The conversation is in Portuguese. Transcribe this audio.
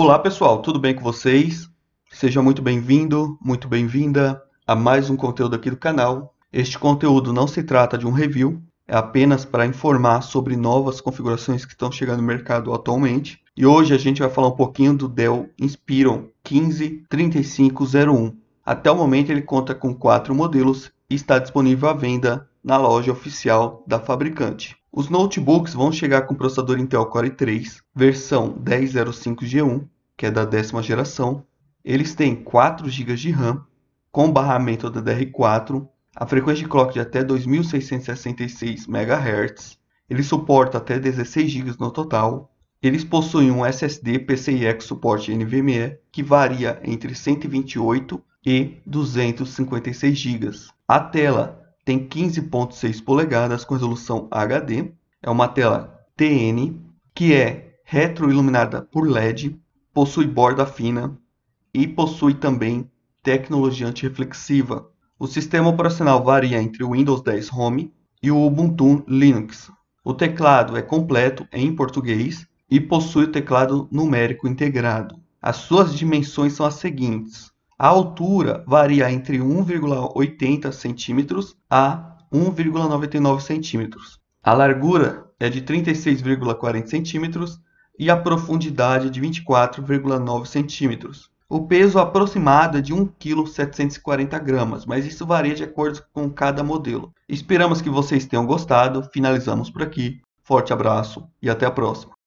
Olá pessoal, tudo bem com vocês? Seja muito bem-vindo, muito bem-vinda a mais um conteúdo aqui do canal. Este conteúdo não se trata de um review, é apenas para informar sobre novas configurações que estão chegando no mercado atualmente. E hoje a gente vai falar um pouquinho do Dell Inspiron 153501. Até o momento ele conta com quatro modelos e está disponível à venda na loja oficial da fabricante. Os notebooks vão chegar com processador Intel Core i3, versão 1005G1, que é da décima geração. Eles têm 4 GB de RAM, com barramento da DDR4, a frequência de clock de até 2666 MHz. Ele suporta até 16 GB no total. Eles possuem um SSD PCIe com suporte NVMe que varia entre 128 e 256 GB. A tela tem 15.6 polegadas com resolução HD, é uma tela TN que é retroiluminada por LED, possui borda fina e possui também tecnologia antirreflexiva. O sistema operacional varia entre o Windows 10 Home e o Ubuntu Linux. O teclado é completo em português e possui o teclado numérico integrado. As suas dimensões são as seguintes: a altura varia entre 1,80 centímetros a 1,99 centímetros. A largura é de 36,40 centímetros e a profundidade de 24,9 centímetros. O peso aproximado é de 1,740 kg, mas isso varia de acordo com cada modelo. Esperamos que vocês tenham gostado, finalizamos por aqui. Forte abraço e até a próxima!